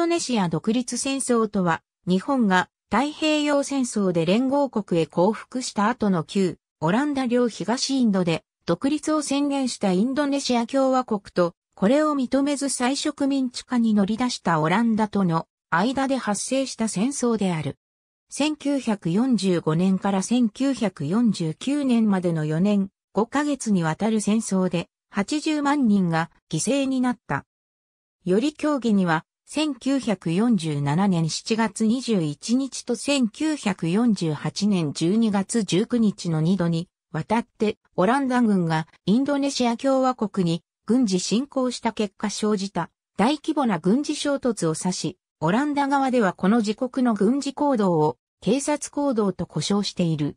ドネシア独立戦争とは、日本が太平洋戦争で連合国へ降伏した後の旧、オランダ領東インドで独立を宣言したインドネシア共和国と、これを認めず再植民地化に乗り出したオランダとの間で発生した戦争である。1945年から1949年までの4年5ヶ月にわたる戦争で80万人が犠牲になった。より競技には1947年7月21日と1948年12月19日の2度に渡ってオランダ軍がインドネシア共和国に軍事侵攻した結果生じた大規模な軍事衝突を指し、オランダ側ではこの自国の軍事行動を警察行動と呼称している。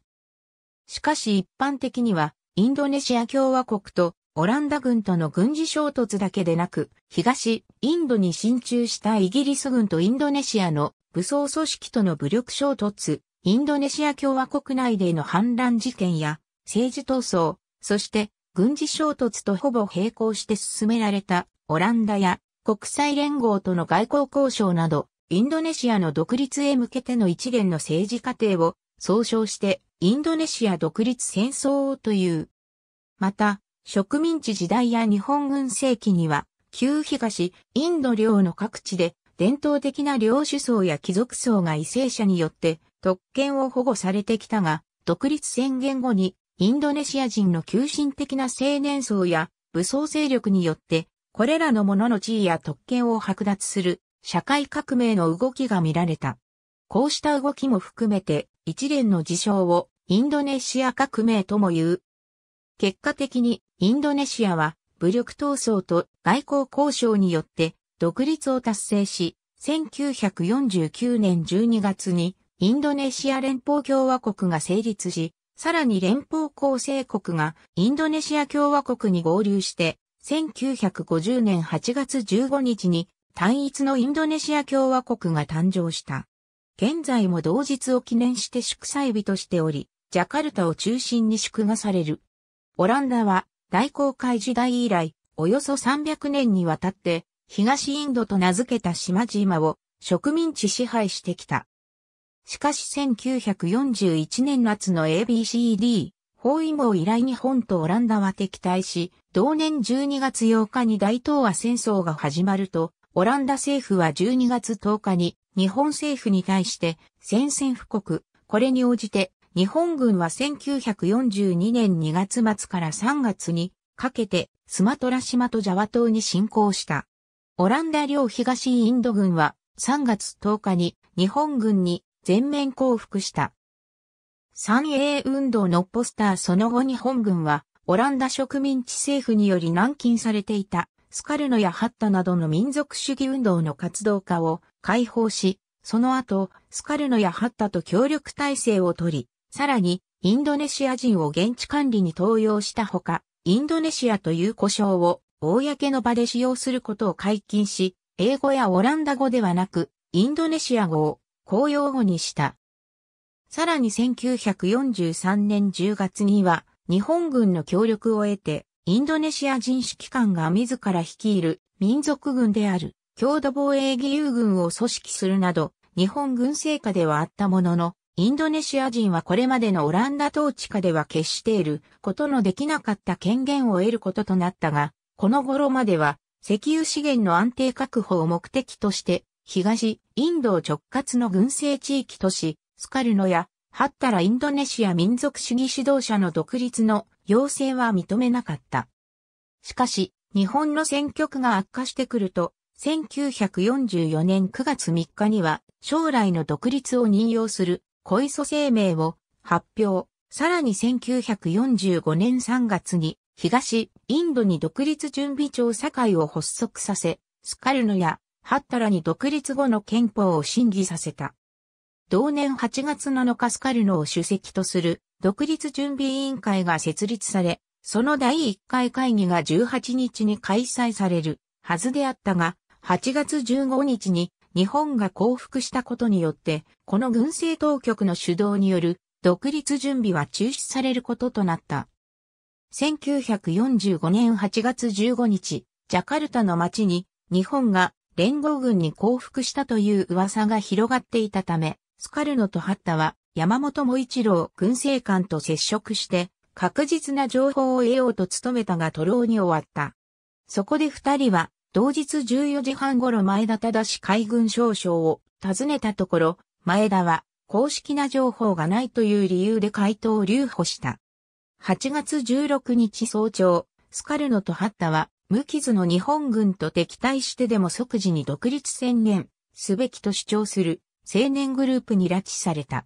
しかし一般的にはインドネシア共和国とオランダ軍との軍事衝突だけでなく、東、インドに進駐したイギリス軍とインドネシアの武装組織との武力衝突、インドネシア共和国内での反乱事件や政治闘争、そして軍事衝突とほぼ並行して進められたオランダや国際連合との外交交渉など、インドネシアの独立へ向けての一連の政治過程を総称してインドネシア独立戦争という。また、植民地時代や日本軍世紀には、旧東、インド領の各地で、伝統的な領主層や貴族層が為政者によって特権を保護されてきたが、独立宣言後にインドネシア人の急進的な青年層や武装勢力によって、これらの者の地位や特権を剥奪する社会革命の動きが見られた。こうした動きも含めて一連の事象をインドネシア革命とも言う。結果的にインドネシアは武力闘争と外交交渉によって独立を達成し、1949年12月にインドネシア連邦共和国が成立し、さらに連邦構成国がインドネシア共和国に合流して、1950年8月15日に単一のインドネシア共和国が誕生した。現在も同日を記念して祝祭日としており、ジャカルタを中心に祝賀される。オランダは大航海時代以来、およそ300年にわたって、東インドと名付けた島々を植民地支配してきた。しかし1941年夏の ABCD 包囲網以来日本とオランダは敵対し、同年12月8日に大東亜戦争が始まると、オランダ政府は12月10日に日本政府に対して宣戦布告、これに応じて日本軍は1942年2月末から3月にかけてスマトラ島とジャワ島に侵攻した。オランダ領東インド軍は3月10日に日本軍に全面降伏した。三英運動のポスターその後日本軍はオランダ植民地政府により軟禁されていたスカルノやハッタなどの民族主義運動の活動家を解放し、その後、スカルノやハッタと協力体制を取り、さらに、インドネシア人を現地管理に登用したほか、インドネシアという呼称を公の場で使用することを解禁し、英語やオランダ語ではなく、インドネシア語を公用語にした。さらに1943年10月には、日本軍の協力を得て、インドネシア人指揮官が自ら率いる民族軍である、郷土防衛義勇軍を組織するなど、日本軍政下ではあったものの、インドネシア人はこれまでのオランダ統治下では決して得ることのできなかった権限を得ることとなったが、この頃までは石油資源の安定確保を目的として東インドを直轄の軍政地域都市、スカルノやハッタラインドネシア民族主義指導者の独立の要請は認めなかった。しかし、日本の選挙区が悪化してくると、1944年9月3日には将来の独立を任用する小磯声明を発表。さらに1945年3月に東インドに独立準備調査会を発足させ、スカルノやハッタラに独立後の憲法を審議させた。同年8月7日スカルノを主席とする独立準備委員会が設立され、その第1回会議が18日に開催されるはずであったが、8月15日に日本が降伏したことによって、この軍政当局の主導による独立準備は中止されることとなった。1945年8月15日、ジャカルタの町に日本が連合軍に降伏したという噂が広がっていたため、スカルノとハッタは山本も一郎軍政官と接触して確実な情報を得ようと努めたが徒労に終わった。そこで二人は同日14時半頃前田し海軍少将を訪ねたところ、前田は公式な情報がないという理由で回答を留保した。8月16日早朝、スカルノとハッタは無傷の日本軍と敵対してでも即時に独立宣言すべきと主張する青年グループに拉致された。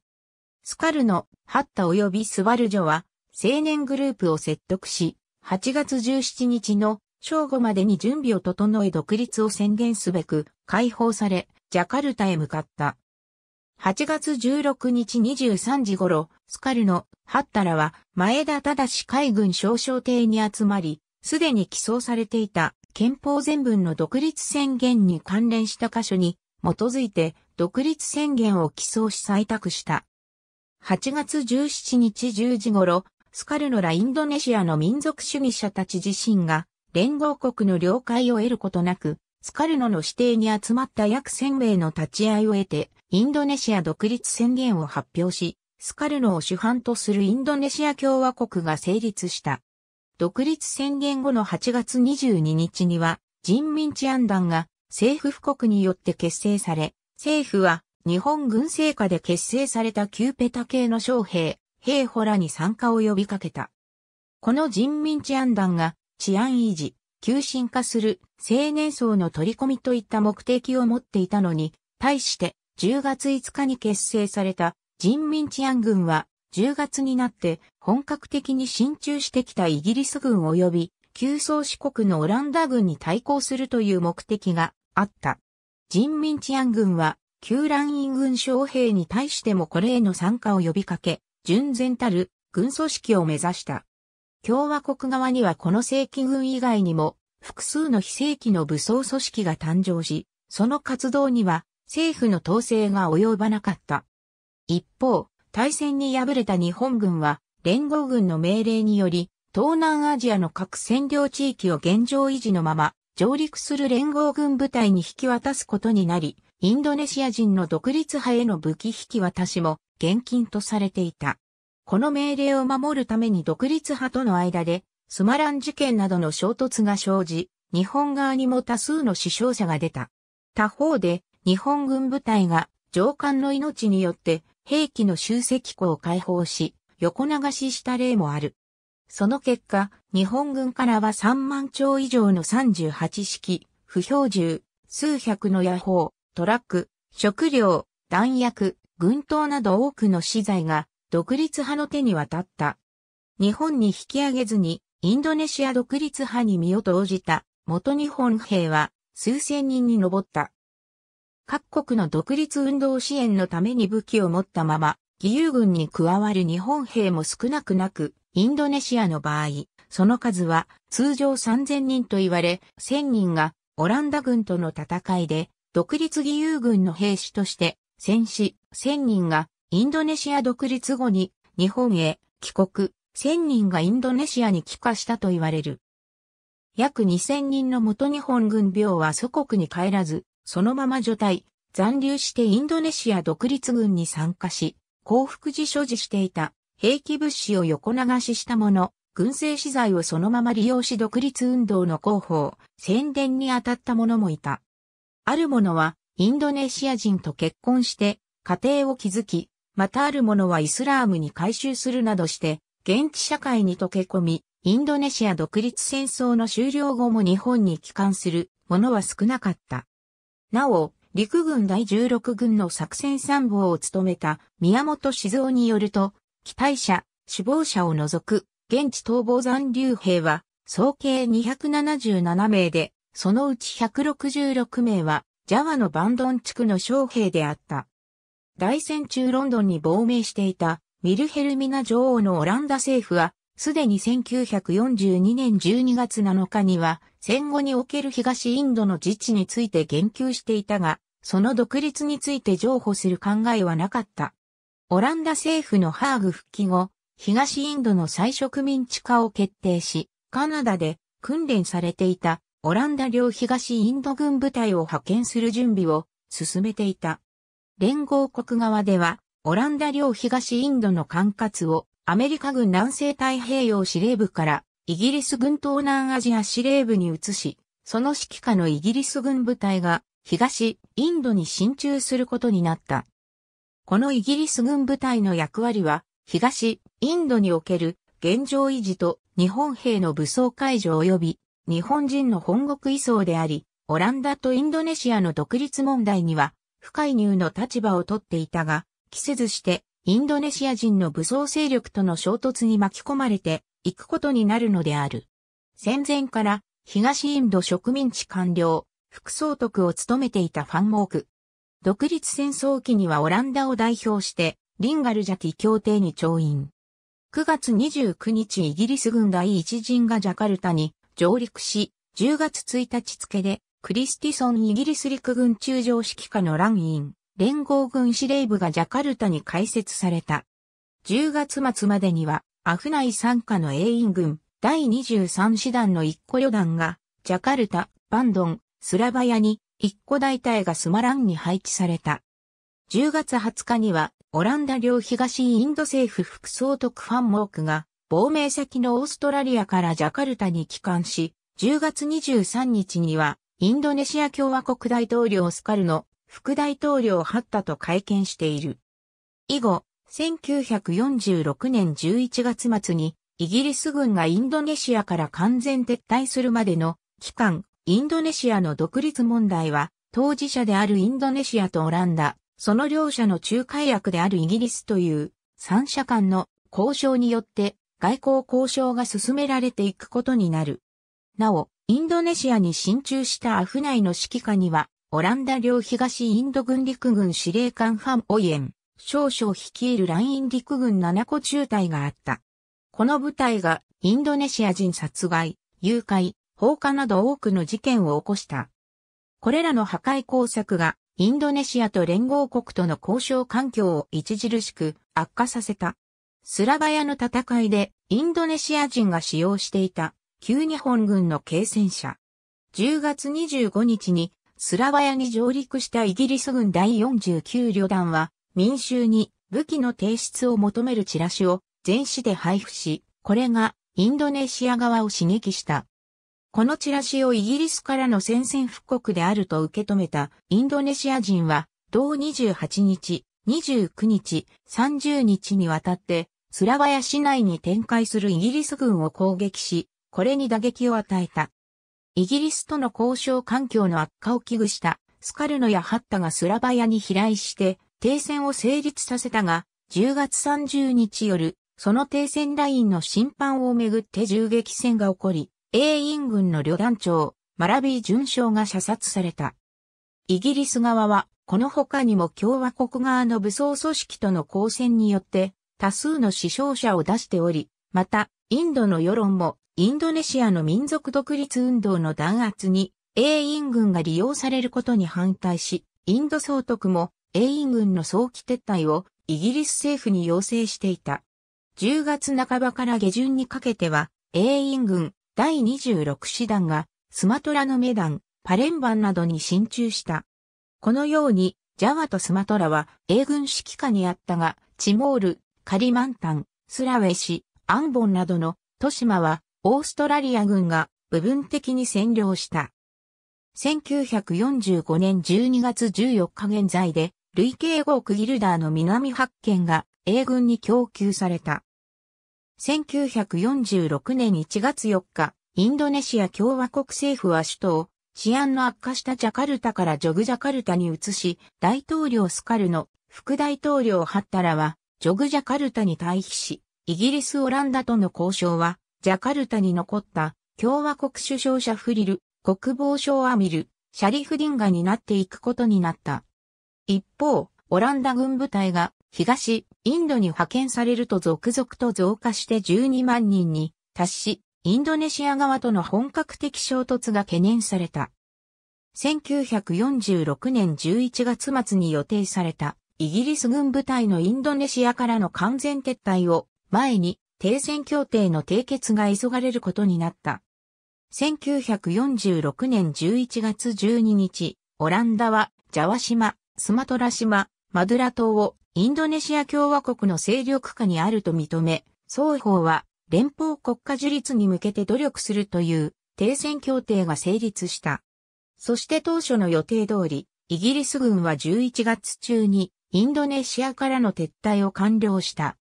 スカルノ、ハッタ及びスワルジョは青年グループを説得し、8月17日の正午までに準備を整え独立を宣言すべく解放され、ジャカルタへ向かった。8月16日23時頃、スカルのハッタラは前田忠海軍少将邸に集まり、すでに起草されていた憲法全文の独立宣言に関連した箇所に基づいて独立宣言を起草し採択した。8月17日10時頃、スカルノらインドネシアの民族主義者たち自身が連合国の了解を得ることなく、スカルノの指定に集まった約1000名の立ち会いを得て、インドネシア独立宣言を発表し、スカルノを主犯とするインドネシア共和国が成立した。独立宣言後の8月22日には、人民治安団が政府布国によって結成され、政府は日本軍政下で結成されたーペタ系の将兵、兵ホらに参加を呼びかけた。この人民治安団が治安維持、急進化する青年層の取り込みといった目的を持っていたのに、対して10月5日に結成された人民治安軍は10月になって本格的に進駐してきたイギリス軍及び旧宗四国のオランダ軍に対抗するという目的があった。人民治安軍は旧乱院軍将兵に対してもこれへの参加を呼びかけ、純然たる軍組織を目指した。共和国側にはこの正規軍以外にも、複数の非正規の武装組織が誕生し、その活動には政府の統制が及ばなかった。一方、大戦に敗れた日本軍は、連合軍の命令により、東南アジアの各占領地域を現状維持のまま、上陸する連合軍部隊に引き渡すことになり、インドネシア人の独立派への武器引き渡しも厳禁とされていた。この命令を守るために独立派との間で、スマラン事件などの衝突が生じ、日本側にも多数の死傷者が出た。他方で、日本軍部隊が上官の命によって兵器の集積庫を解放し、横流しした例もある。その結果、日本軍からは3万丁以上の38式、不標銃、数百の野砲、トラック、食料、弾薬、軍刀など多くの資材が独立派の手に渡った。日本に引き上げずに、インドネシア独立派に身を投じた、元日本兵は、数千人に上った。各国の独立運動支援のために武器を持ったまま、義勇軍に加わる日本兵も少なくなく、インドネシアの場合、その数は通常3000人と言われ、1000人がオランダ軍との戦いで、独立義勇軍の兵士として戦死、1000人がインドネシア独立後に日本へ帰国、1000人がインドネシアに帰化したと言われる。約2000人の元日本軍病は祖国に帰らず、そのまま除隊、残留してインドネシア独立軍に参加し、幸福寺所持していた兵器物資を横流ししたもの、軍政資材をそのまま利用し独立運動の広報、宣伝に当たった者もいた。ある者は、インドネシア人と結婚して、家庭を築き、またある者はイスラームに改宗するなどして、現地社会に溶け込み、インドネシア独立戦争の終了後も日本に帰還する者は少なかった。なお、陸軍第16軍の作戦参謀を務めた宮本静雄によると、期待者、死亡者を除く、現地逃亡残留兵は、総計277名で、そのうち166名は、ジャワのバンドン地区の将兵であった。大戦中ロンドンに亡命していたミルヘルミナ女王のオランダ政府は、すでに1942年12月7日には、戦後における東インドの自治について言及していたが、その独立について譲歩する考えはなかった。オランダ政府のハーグ復帰後、東インドの再植民地化を決定し、カナダで訓練されていたオランダ領東インド軍部隊を派遣する準備を進めていた。連合国側では、オランダ領東インドの管轄を、アメリカ軍南西太平洋司令部から、イギリス軍東南アジア司令部に移し、その指揮下のイギリス軍部隊が、東インドに進駐することになった。このイギリス軍部隊の役割は、東インドにおける現状維持と日本兵の武装解除及び日本人の本国移送であり、オランダとインドネシアの独立問題には不介入の立場をとっていたが、期せずしてインドネシア人の武装勢力との衝突に巻き込まれていくことになるのである。戦前から東インド植民地官僚、副総督を務めていたファンモーク。独立戦争期にはオランダを代表してリンガルジャティ協定に調印。9月29日イギリス軍第一陣がジャカルタに上陸し、10月1日付でクリスティソンイギリス陸軍中将指揮下のランイン、連合軍司令部がジャカルタに開設された。10月末までには、アフナイ参加の英員軍、第23師団の一個旅団が、ジャカルタ、バンドン、スラバヤに、一個大隊がスマランに配置された。10月20日には、オランダ領東インド政府副総督ファンモークが、亡命先のオーストラリアからジャカルタに帰還し、10月23日には、インドネシア共和国大統領スカルの副大統領ハッタと会見している。以後、1946年11月末にイギリス軍がインドネシアから完全撤退するまでの期間、インドネシアの独立問題は当事者であるインドネシアとオランダ、その両者の仲介役であるイギリスという三者間の交渉によって外交交渉が進められていくことになる。なお、インドネシアに進駐したアフナイの指揮下には、オランダ領東インド軍陸軍司令官ハン・オイエン、少々率いるライン陸軍7個中隊があった。この部隊がインドネシア人殺害、誘拐、放火など多くの事件を起こした。これらの破壊工作がインドネシアと連合国との交渉環境を著しく悪化させた。スラバヤの戦いでインドネシア人が使用していた旧日本軍の軽戦車。10月25日にスラワヤに上陸したイギリス軍第49旅団は民衆に武器の提出を求めるチラシを全市で配布し、これがインドネシア側を刺激した。このチラシをイギリスからの宣戦布告であると受け止めたインドネシア人は、同28日、29日、30日にわたって、スラワヤ市内に展開するイギリス軍を攻撃し、これに打撃を与えた。イギリスとの交渉環境の悪化を危惧したスカルノやハッタがスラバヤに飛来して停戦を成立させたが、10月30日夜、その停戦ラインの審判をめぐって銃撃戦が起こり、英印軍の旅団長、マラビー巡将が射殺された。イギリス側は、この他にも共和国側の武装組織との交戦によって、多数の死傷者を出しており、また、インドの世論も、インドネシアの民族独立運動の弾圧に、英印軍が利用されることに反対し、インド総督も、英印軍の早期撤退を、イギリス政府に要請していた。10月半ばから下旬にかけては、英印軍第26師団が、スマトラのメダン、パレンバンなどに進駐した。このように、ジャワとスマトラは英軍指揮下にあったが、チモール、カリマンタン、スラウェシ、アンボンなどの都島はオーストラリア軍が部分的に占領した。1945年12月14日現在で、累計5億ギルダーの南発見が英軍に供給された。1946年1月4日、インドネシア共和国政府は首都を治安の悪化したジャカルタからジョグジャカルタに移し、大統領スカルの副大統領ハッタラはジョグジャカルタに退避し、イギリス・オランダとの交渉は、ジャカルタに残った共和国首相シャフリル、国防省アミル、シャリフディンガになっていくことになった。一方、オランダ軍部隊が東、インドに派遣されると続々と増加して12万人に達し、インドネシア側との本格的衝突が懸念された。1946年11月末に予定されたイギリス軍部隊のインドネシアからの完全撤退を前に停戦協定の締結が急がれることになった。1946年11月12日、オランダはジャワ島、スマトラ島、マドゥラ島をインドネシア共和国の勢力下にあると認め、双方は連邦国家樹立に向けて努力するという停戦協定が成立した。そして当初の予定通り、イギリス軍は11月中にインドネシアからの撤退を完了した。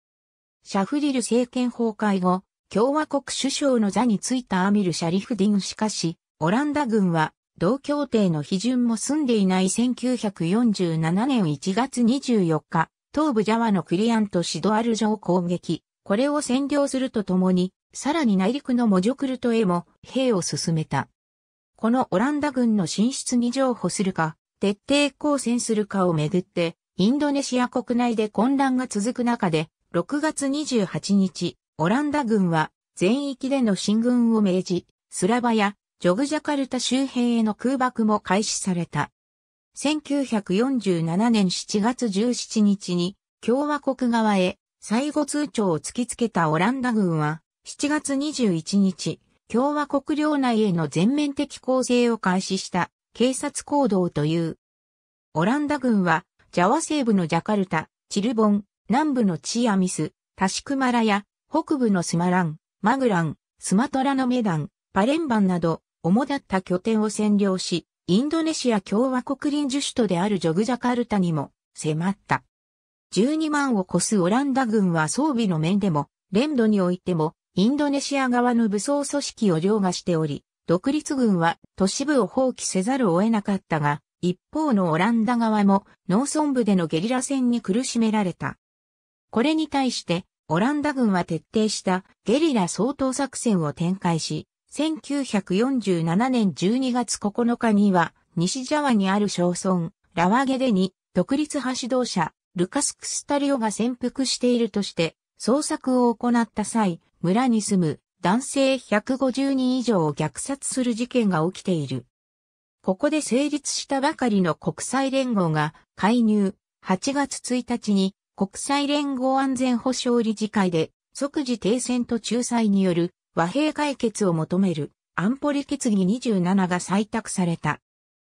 シャフリル政権崩壊後、共和国首相の座についたアミル・シャリフディンしかし、オランダ軍は、同協定の批准も済んでいない1947年1月24日、東部ジャワのクリアント・シドアル城を攻撃、これを占領するとともに、さらに内陸のモジョクルトへも兵を進めた。このオランダ軍の進出に譲歩するか、徹底抗戦するかをめぐって、インドネシア国内で混乱が続く中で、6月28日、オランダ軍は全域での進軍を命じ、スラバやジョグジャカルタ周辺への空爆も開始された。1947年7月17日に共和国側へ最後通帳を突きつけたオランダ軍は7月21日、共和国領内への全面的攻勢を開始した警察行動という。オランダ軍はジャワ西部のジャカルタ、チルボン、南部のチアミス、タシクマラや、北部のスマラン、マグラン、スマトラのメダン、パレンバンなど、主だった拠点を占領し、インドネシア共和国臨時首都であるジョグジャカルタにも迫った。12万を超すオランダ軍は装備の面でも、連土においても、インドネシア側の武装組織を凌駕しており、独立軍は都市部を放棄せざるを得なかったが、一方のオランダ側も農村部でのゲリラ戦に苦しめられた。これに対して、オランダ軍は徹底したゲリラ掃討作戦を展開し、1947年12月9日には、西ジャワにある小村、ラワゲデに、独立派指導者、ルカス・クスタリオが潜伏しているとして、捜索を行った際、村に住む男性150人以上を虐殺する事件が起きている。ここで成立したばかりの国際連合が介入、8月1日に国際連合安全保障理事会で即時停戦と仲裁による和平解決を求める安保理決議27が採択された。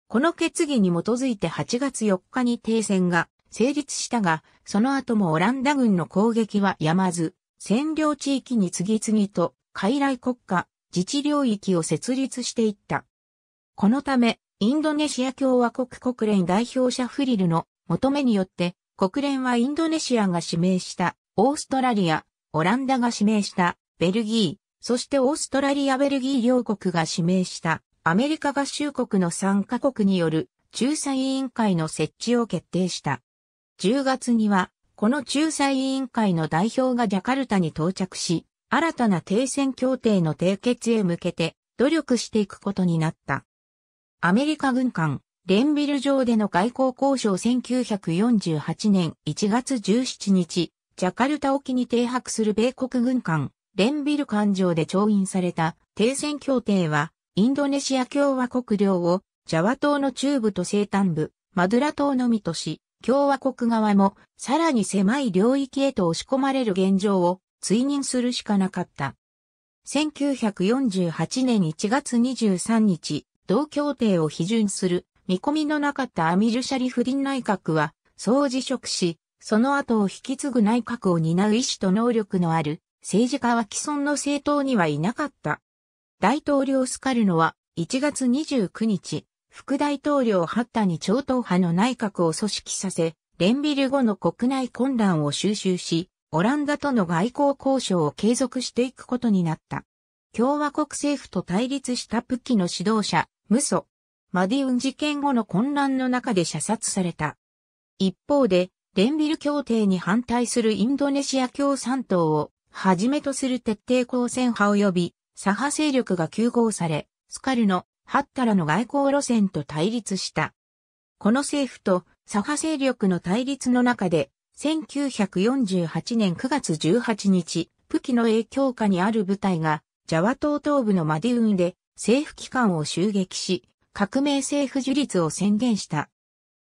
この決議に基づいて8月4日に停戦が成立したが、その後もオランダ軍の攻撃はやまず、占領地域に次々と傀儡国家、自治領域を設立していった。このため、インドネシア共和国国連代表者フリルの求めによって国連はインドネシアが指名した、オーストラリア、オランダが指名した、ベルギー、そしてオーストラリア・ベルギー両国が指名した、アメリカ合衆国の3カ国による仲裁委員会の設置を決定した。10月には、この仲裁委員会の代表がジャカルタに到着し、新たな停戦協定の締結へ向けて努力していくことになった。アメリカ軍艦レンビル上での外交交渉1948年1月17日、ジャカルタ沖に停泊する米国軍艦、レンビル艦上で調印された停戦協定は、インドネシア共和国領をジャワ島の中部と西端部、マドラ島のみとし、共和国側もさらに狭い領域へと押し込まれる現状を追認するしかなかった。1948年1月23日、同協定を批准する見込みのなかったアミル・シャリフディン内閣は、総辞職し、その後を引き継ぐ内閣を担う意志と能力のある政治家は既存の政党にはいなかった。大統領スカルノは1月29日、副大統領ハッタに超党派の内閣を組織させ、レンビル後の国内混乱を収集し、オランダとの外交交渉を継続していくことになった。共和国政府と対立したプッキの指導者、ムソ、マディウン事件後の混乱の中で射殺された。一方で、レンビル協定に反対するインドネシア共産党をはじめとする徹底抗戦派及び左派勢力が急合され、スカルのハッタラの外交路線と対立した。この政府と左派勢力の対立の中で、1948年9月18日、武器の影響下にある部隊が、ジャワ島東部のマディウンで政府機関を襲撃し、革命政府樹立を宣言した。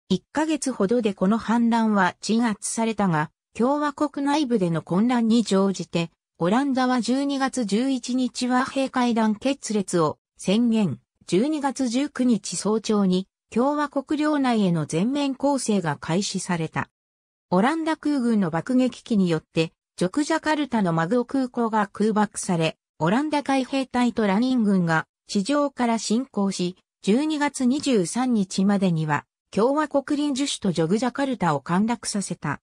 1ヶ月ほどでこの反乱は鎮圧されたが、共和国内部での混乱に乗じて、オランダは12月11日は平会談決裂を宣言、12月19日早朝に共和国領内への全面攻勢が開始された。オランダ空軍の爆撃機によって、ジョクジャカルタのマグオ空港が空爆され、オランダ海兵隊とラニン軍が地上から侵攻し、12月23日までには、共和国臨時首都ジョグジャカルタを陥落させた。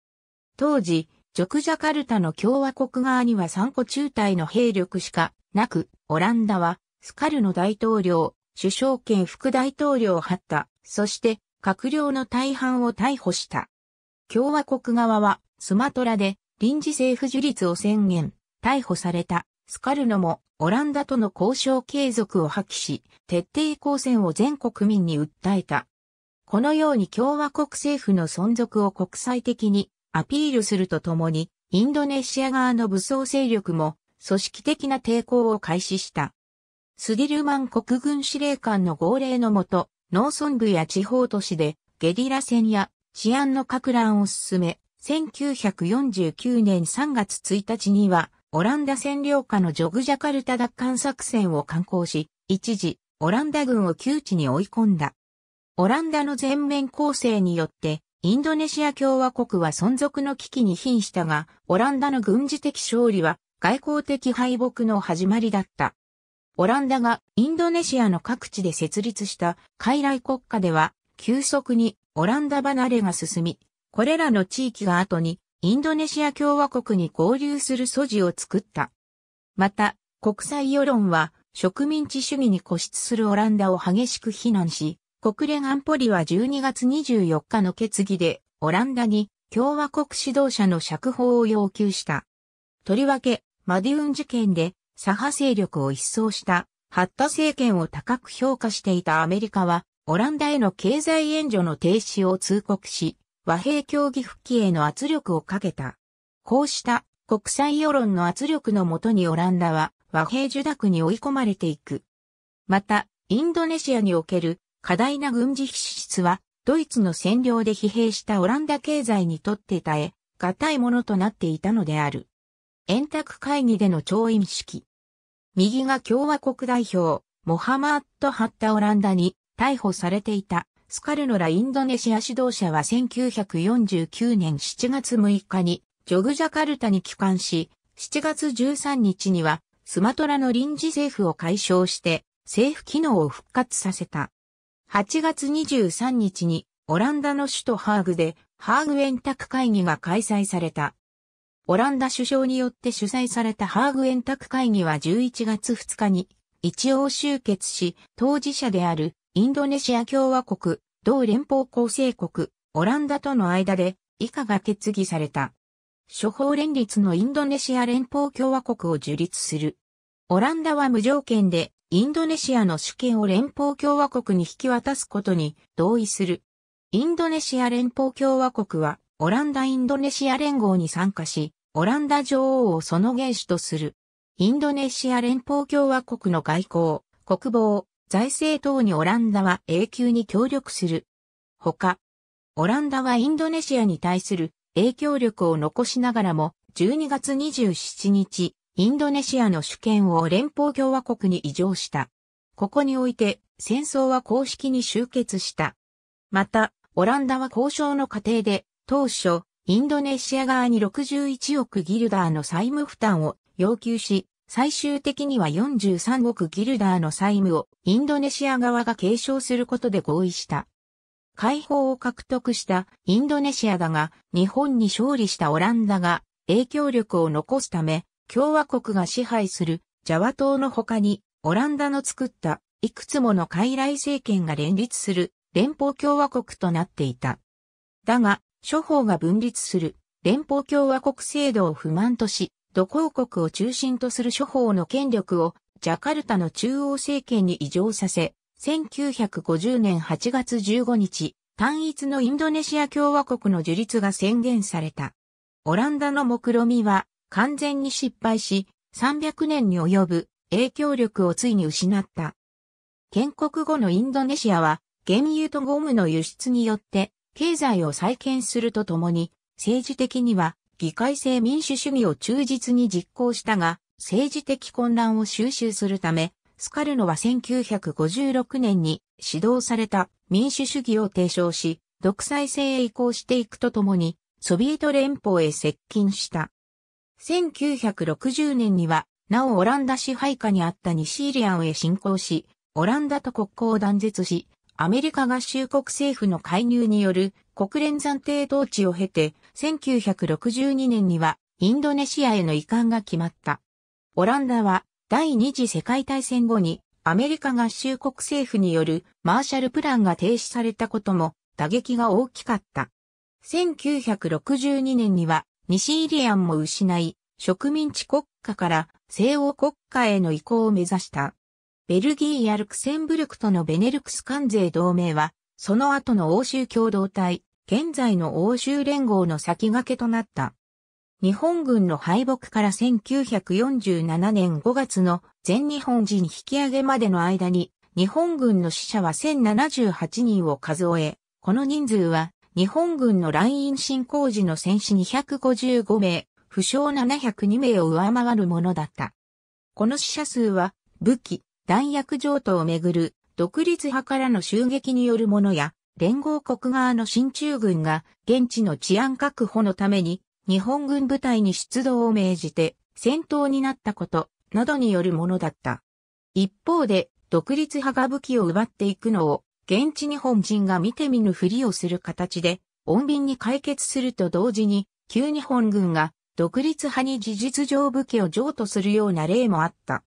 当時、ジョグジャカルタの共和国側には3個中隊の兵力しかなく、オランダは、スカルの大統領、首相兼副大統領を張った、そして、閣僚の大半を逮捕した。共和国側は、スマトラで臨時政府樹立を宣言、逮捕された。スカルノもオランダとの交渉継続を破棄し、徹底抗戦を全国民に訴えた。このように共和国政府の存続を国際的にアピールするとともに、インドネシア側の武装勢力も組織的な抵抗を開始した。スディルマン国軍司令官の号令のもと、農村部や地方都市でゲリラ戦や治安の拡乱を進め、1949年3月1日にはオランダ占領下のジョグジャカルタ奪還作戦を敢行し、一時、オランダ軍を窮地に追い込んだ。オランダの全面攻勢によって、インドネシア共和国は存続の危機に瀕したが、オランダの軍事的勝利は外交的敗北の始まりだった。オランダがインドネシアの各地で設立した傀儡国家では、急速にオランダ離れが進み、これらの地域が後にインドネシア共和国に合流する素地を作った。また、国際世論は植民地主義に固執するオランダを激しく非難し、国連安保理は12月24日の決議で、オランダに共和国指導者の釈放を要求した。とりわけ、マディウン事件で左派勢力を一掃したハッタ政権を高く評価していたアメリカは、オランダへの経済援助の停止を通告し、和平協議復帰への圧力をかけた。こうした国際世論の圧力のもとにオランダは和平受諾に追い込まれていく。また、インドネシアにおける過大な軍事支出は、ドイツの占領で疲弊したオランダ経済にとって耐え、たいものとなっていたのである。円卓会議での調印式。右が共和国代表、モハマーッド・ハッタ・オランダに逮捕されていた。スカルノラインドネシア指導者は1949年7月6日にジョグジャカルタに帰還し、7月13日にはスマトラの臨時政府を解消して政府機能を復活させた。8月23日にオランダの首都ハーグでハーグ円卓会議が開催された。オランダ首相によって主催されたハーグ円卓会議は11月2日に一応集結し、当事者であるインドネシア共和国、同連邦構成国、オランダとの間で以下が決議された。諸法連立のインドネシア連邦共和国を樹立する。オランダは無条件でインドネシアの主権を連邦共和国に引き渡すことに同意する。インドネシア連邦共和国はオランダ・インドネシア連合に参加し、オランダ女王をその元首とする。インドネシア連邦共和国の外交、国防、財政等にオランダは永久に協力する。ほか、オランダはインドネシアに対する影響力を残しながらも、12月27日、インドネシアの主権を連邦共和国に移譲した。ここにおいて、戦争は公式に終結した。また、オランダは交渉の過程で、当初、インドネシア側に61億ギルダーの債務負担を要求し、最終的には43億ギルダーの債務をインドネシア側が継承することで合意した。解放を獲得したインドネシアだが、日本に勝利したオランダが影響力を残すため、共和国が支配するジャワ島の他に、オランダの作ったいくつもの傀儡政権が連立する連邦共和国となっていた。だが、諸法が分立する連邦共和国制度を不満とし、土公国を中心とする諸法の権力をジャカルタの中央政権に移譲させ、1950年8月15日、単一のインドネシア共和国の樹立が宣言された。オランダの目論みは完全に失敗し、300年に及ぶ影響力をついに失った。建国後のインドネシアは、原油とゴムの輸出によって、経済を再建するとともに、政治的には議会制民主主義を忠実に実行したが、政治的混乱を収集するため、スカルノは1956年に指導された民主主義を提唱し、独裁制へ移行していくとともに、ソビエト連邦へ接近した。1960年には、なおオランダ支配下にあった西イリアンへ侵攻し、オランダと国交を断絶し、アメリカ合衆国政府の介入による国連暫定統治を経て、1962年にはインドネシアへの移管が決まった。オランダは第二次世界大戦後にアメリカ合衆国政府によるマーシャルプランが停止されたことも打撃が大きかった。1962年には西イリアンも失い、植民地国家から西欧国家への移行を目指した。ベルギーやルクセンブルクとのベネルクス関税同盟はその後の欧州共同体、現在の欧州連合の先駆けとなった。日本軍の敗北から1947年5月の全日本人引き上げまでの間に、日本軍の死者は1078人を数え、この人数は日本軍の来院侵攻時の戦死255名、負傷702名を上回るものだった。この死者数は武器、弾薬譲渡をめぐる独立派からの襲撃によるものや、連合国側の進駐軍が現地の治安確保のために日本軍部隊に出動を命じて戦闘になったことなどによるものだった。一方で独立派が武器を奪っていくのを現地日本人が見て見ぬふりをする形で穏便に解決すると同時に旧日本軍が独立派に事実上武器を譲渡するような例もあった。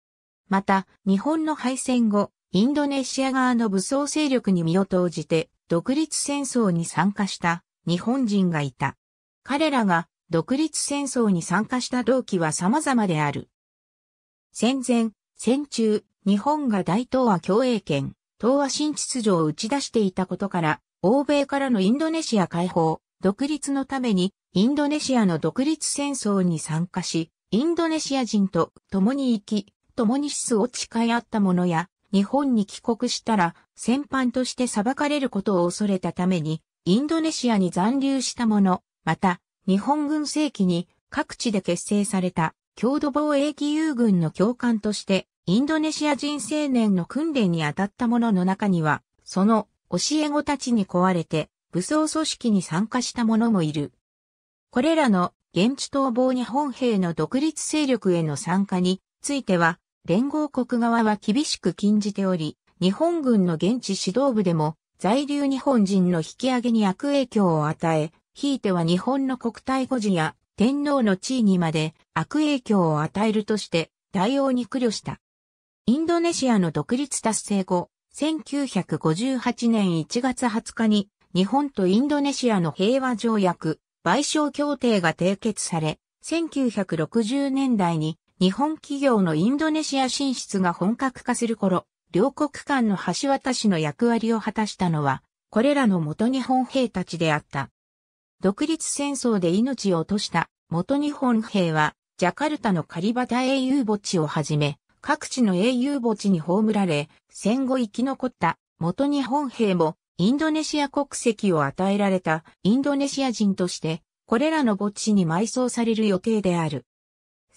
また日本の敗戦後インドネシア側の武装勢力に身を投じて、独立戦争に参加した日本人がいた。彼らが独立戦争に参加した動機は様々である。戦前、戦中、日本が大東亜共栄圏、東亜新秩序を打ち出していたことから、欧米からのインドネシア解放、独立のために、インドネシアの独立戦争に参加し、インドネシア人と共に生き、共に質を誓い合った者や、日本に帰国したら戦犯として裁かれることを恐れたために、インドネシアに残留したもの、また、日本軍正規に各地で結成された郷土防衛義勇軍の教官として、インドネシア人青年の訓練に当たった者の中には、その教え子たちに壊れて、武装組織に参加した者もいる。これらの現地逃亡日本兵の独立勢力への参加については、連合国側は厳しく禁じており、日本軍の現地指導部でも在留日本人の引き上げに悪影響を与え、ひいては日本の国体護持や天皇の地位にまで悪影響を与えるとして対応に苦慮した。インドネシアの独立達成後、1958年1月20日に日本とインドネシアの平和条約、賠償協定が締結され、1960年代に日本企業のインドネシア進出が本格化する頃、両国間の橋渡しの役割を果たしたのは、これらの元日本兵たちであった。独立戦争で命を落とした元日本兵は、ジャカルタのカリバタ英雄墓地をはじめ、各地の英雄墓地に葬られ、戦後生き残った元日本兵も、インドネシア国籍を与えられたインドネシア人として、これらの墓地に埋葬される予定である。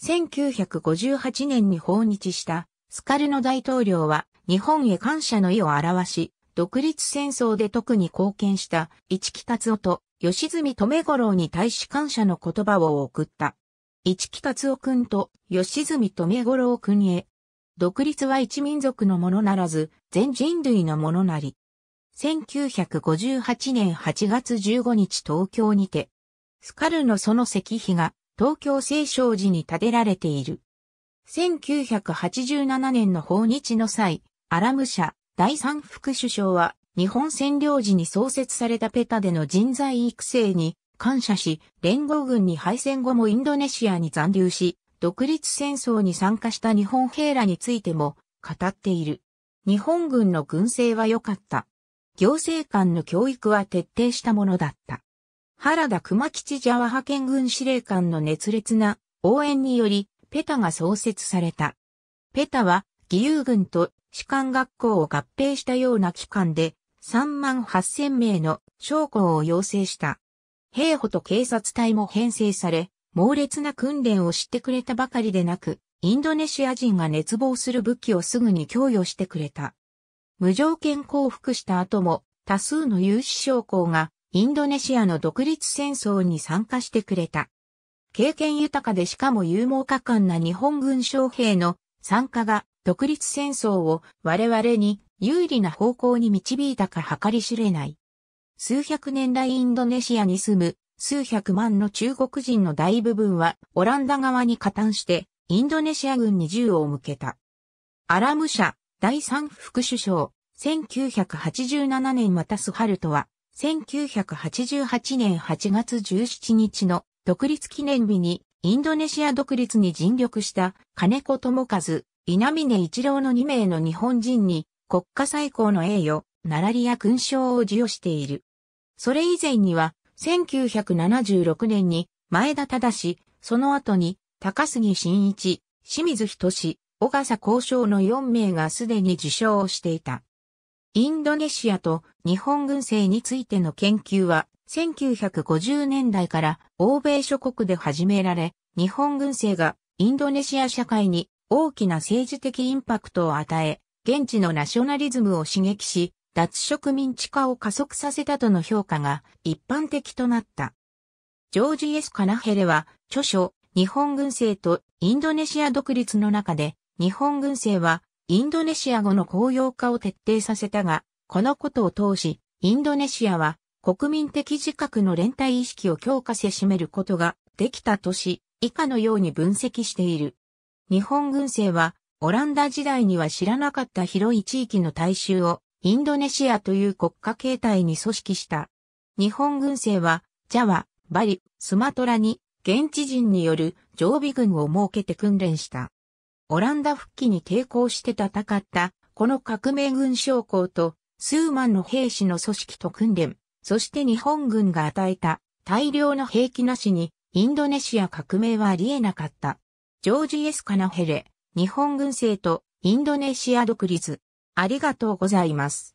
1958年に訪日したスカルノ大統領は日本へ感謝の意を表し、独立戦争で特に貢献した市木達夫と吉住留五郎に対し感謝の言葉を送った。市木達夫君と吉住留五郎君へ。独立は一民族のものならず、全人類のものなり。1958年8月15日東京にて、スカルのその石碑が東京清少寺に建てられている。1987年の訪日の際、アラム社第三副首相は日本占領時に創設されたペタでの人材育成に感謝し、連合軍に敗戦後もインドネシアに残留し、独立戦争に参加した日本兵らについても語っている。日本軍の軍勢は良かった。行政官の教育は徹底したものだった。原田熊吉ジャワ派遣軍司令官の熱烈な応援により、ペタが創設された。ペタは、義勇軍と士官学校を合併したような機関で、3万8000名の将校を要請した。兵補と警察隊も編成され、猛烈な訓練をしてくれたばかりでなく、インドネシア人が熱望する武器をすぐに供与してくれた。無条件降伏した後も、多数の有志将校がインドネシアの独立戦争に参加してくれた。経験豊かでしかも勇猛果敢な日本軍将兵の参加が独立戦争を我々に有利な方向に導いたか計り知れない。数百年来インドネシアに住む数百万の中国人の大部分はオランダ側に加担してインドネシア軍に銃を向けた。アラム社第三副首相1987年渡すハルトは1988年8月17日の独立記念日にインドネシア独立に尽力した金子智和、稲峰一郎の2名の日本人に国家最高の栄誉、ナラリア勲章を授与している。それ以前には1976年に前田忠、その後に高杉真一、清水仁志、小笠交渉の4名がすでに受賞していた。インドネシアと日本軍政についての研究は、1950年代から欧米諸国で始められ、日本軍政がインドネシア社会に大きな政治的インパクトを与え、現地のナショナリズムを刺激し、脱植民地化を加速させたとの評価が一般的となった。ジョージ・エス・カナヘレは、著書、日本軍政とインドネシア独立の中で、日本軍政はインドネシア語の公用化を徹底させたが、このことを通し、インドネシアは国民的自覚の連帯意識を強化せしめることができたとし、以下のように分析している。日本軍政は、オランダ時代には知らなかった広い地域の大衆を、インドネシアという国家形態に組織した。日本軍政は、ジャワ、バリ、スマトラに、現地人による常備軍を設けて訓練した。オランダ復帰に抵抗して戦った、この革命軍将校と、数万の兵士の組織と訓練、そして日本軍が与えた大量の兵器なしに、インドネシア革命はありえなかった。ジョージ・エス・カナヘレ、日本軍政とインドネシア独立。ありがとうございます。